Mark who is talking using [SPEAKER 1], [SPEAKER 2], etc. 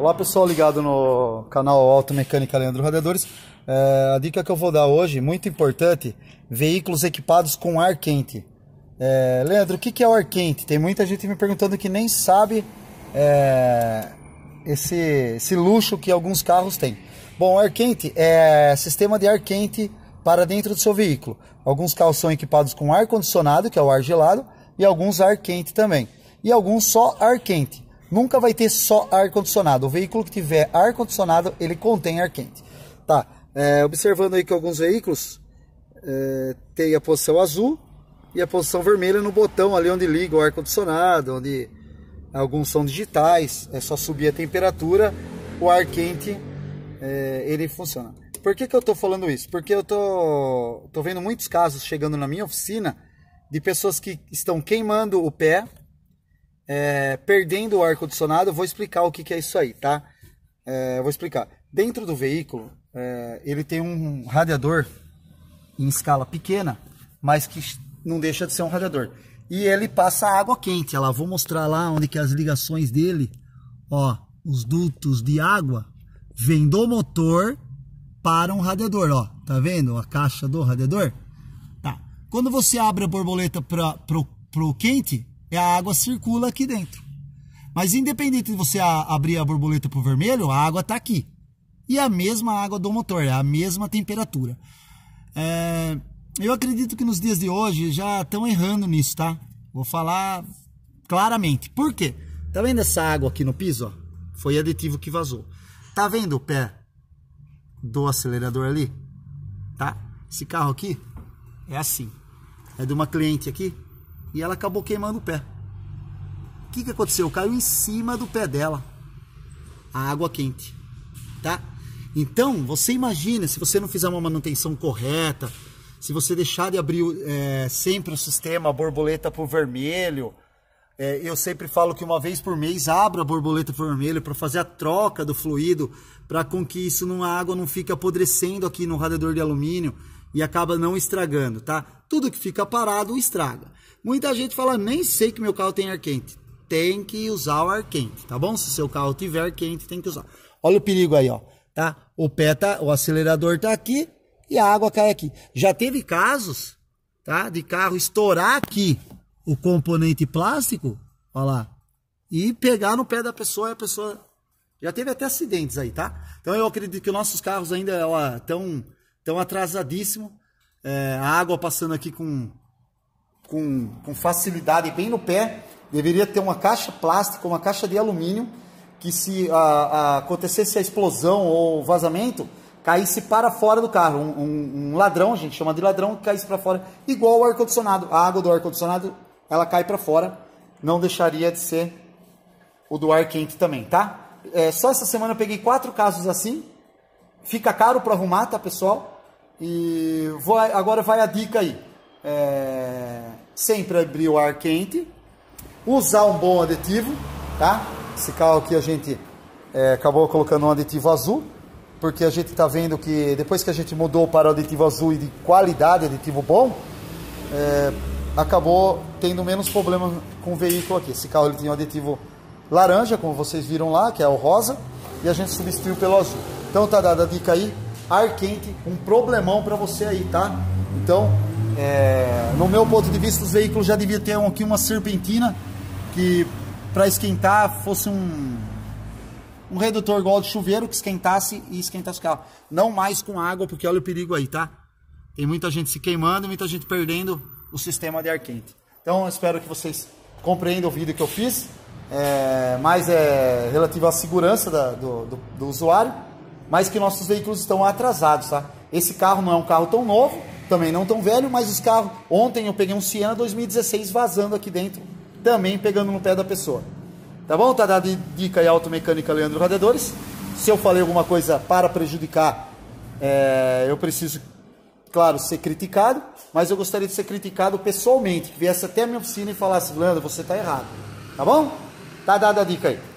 [SPEAKER 1] Olá pessoal ligado no canal Mecânica Leandro Radiadores. É, a dica que eu vou dar hoje, muito importante, veículos equipados com ar quente. É, Leandro, o que, que é o ar quente? Tem muita gente me perguntando que nem sabe é, esse, esse luxo que alguns carros têm. Bom, ar quente é sistema de ar quente para dentro do seu veículo. Alguns carros são equipados com ar condicionado, que é o ar gelado, e alguns ar quente também. E alguns só ar quente. Nunca vai ter só ar-condicionado. O veículo que tiver ar-condicionado, ele contém ar quente. Tá, é, observando aí que alguns veículos é, tem a posição azul e a posição vermelha no botão ali onde liga o ar-condicionado, onde alguns são digitais, é só subir a temperatura, o ar quente, é, ele funciona. Por que, que eu estou falando isso? Porque eu tô, tô vendo muitos casos chegando na minha oficina de pessoas que estão queimando o pé é, perdendo o ar-condicionado, vou explicar o que, que, é isso aí, tá? É, vou explicar. Dentro do veículo, é, ele tem um radiador em escala pequena, mas que não deixa de ser um radiador. E ele passa água quente. Ela vou mostrar lá onde que as ligações dele, ó, os dutos de água vêm do motor para um radiador, ó. Tá vendo a caixa do radiador? Tá. Quando você abre a borboleta para o quente, é a água circula aqui dentro. Mas independente de você abrir a borboleta para o vermelho, a água está aqui. E a mesma água do motor, é a mesma temperatura. É, eu acredito que nos dias de hoje já estão errando nisso, tá? Vou falar claramente. Por quê? Tá vendo essa água aqui no piso? Foi aditivo que vazou. Tá vendo o pé do acelerador ali? Tá? Esse carro aqui é assim. É de uma cliente aqui e ela acabou queimando o pé. O que, que aconteceu? Caiu em cima do pé dela a água quente, tá? Então, você imagina, se você não fizer uma manutenção correta, se você deixar de abrir é, sempre o sistema borboleta por vermelho, é, eu sempre falo que uma vez por mês abra a borboleta por vermelho para fazer a troca do fluido, para com que isso não, a água não fique apodrecendo aqui no radiador de alumínio, e acaba não estragando, tá? Tudo que fica parado estraga. Muita gente fala, nem sei que meu carro tem ar quente. Tem que usar o ar quente, tá bom? Se seu carro tiver ar quente, tem que usar. Olha o perigo aí, ó, tá? O pé tá, o acelerador tá aqui e a água cai aqui. Já teve casos, tá? De carro estourar aqui o componente plástico, ó lá, e pegar no pé da pessoa e a pessoa já teve até acidentes aí, tá? Então eu acredito que nossos carros ainda estão então, atrasadíssimo. É, a água passando aqui com, com, com facilidade, bem no pé. Deveria ter uma caixa plástica, uma caixa de alumínio, que se a, a, acontecesse a explosão ou vazamento, caísse para fora do carro. Um, um, um ladrão, a gente chama de ladrão, caísse para fora, igual o ar-condicionado. A água do ar-condicionado, ela cai para fora, não deixaria de ser o do ar quente também, tá? É, só essa semana eu peguei quatro casos assim, Fica caro para arrumar, tá, pessoal? E vou, agora vai a dica aí. É, sempre abrir o ar quente. Usar um bom aditivo, tá? Esse carro aqui a gente é, acabou colocando um aditivo azul, porque a gente está vendo que depois que a gente mudou para o aditivo azul e de qualidade, aditivo bom, é, acabou tendo menos problema com o veículo aqui. Esse carro ele tinha um aditivo laranja, como vocês viram lá, que é o rosa, e a gente substituiu pelo azul. Então tá dada a dica aí, ar quente, um problemão para você aí, tá? Então, é, no meu ponto de vista, os veículos já deviam ter aqui uma serpentina que para esquentar fosse um um redutor igual de chuveiro que esquentasse e esquentasse o carro. Não mais com água, porque olha o perigo aí, tá? Tem muita gente se queimando, muita gente perdendo o sistema de ar quente. Então, espero que vocês compreendam o vídeo que eu fiz, é, mas é relativo à segurança da, do, do, do usuário mas que nossos veículos estão atrasados, tá? Esse carro não é um carro tão novo, também não tão velho, mas os carros. Ontem eu peguei um Siena 2016 vazando aqui dentro, também pegando no pé da pessoa. Tá bom? Tá dada dica aí automecânica Leandro Radiadores. Se eu falei alguma coisa para prejudicar, é, eu preciso, claro, ser criticado, mas eu gostaria de ser criticado pessoalmente, que viesse até a minha oficina e falasse, Leandro, você tá errado. Tá bom? Tá dada a dica aí.